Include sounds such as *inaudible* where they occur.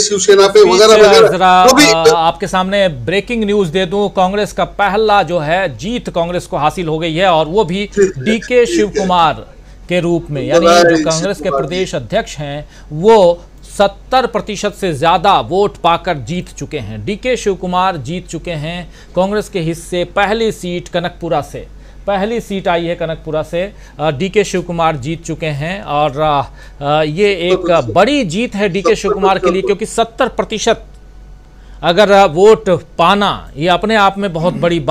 शिवसेना पे वगैरह वगैरह तो भी आपके सामने ब्रेकिंग न्यूज दे दूं कांग्रेस का पहला जो है जीत कांग्रेस को हासिल हो गई है और वो भी डीके शिव कुमार के रूप में यानी जो कांग्रेस के प्रदेश अध्यक्ष हैं वो सत्तर प्रतिशत से ज़्यादा वोट पाकर जीत चुके हैं डीके शिवकुमार जीत चुके हैं कांग्रेस के हिस्से पहली सीट कनकपुरा से पहली सीट आई है कनकपुरा से डी के शिव कुमार जीत चुके हैं और ये एक बड़ी जीत है डी के शिव कुमार के लिए क्योंकि सत्तर प्रतिशत अगर वोट पाना ये अपने आप में बहुत *clears throat* बड़ी बात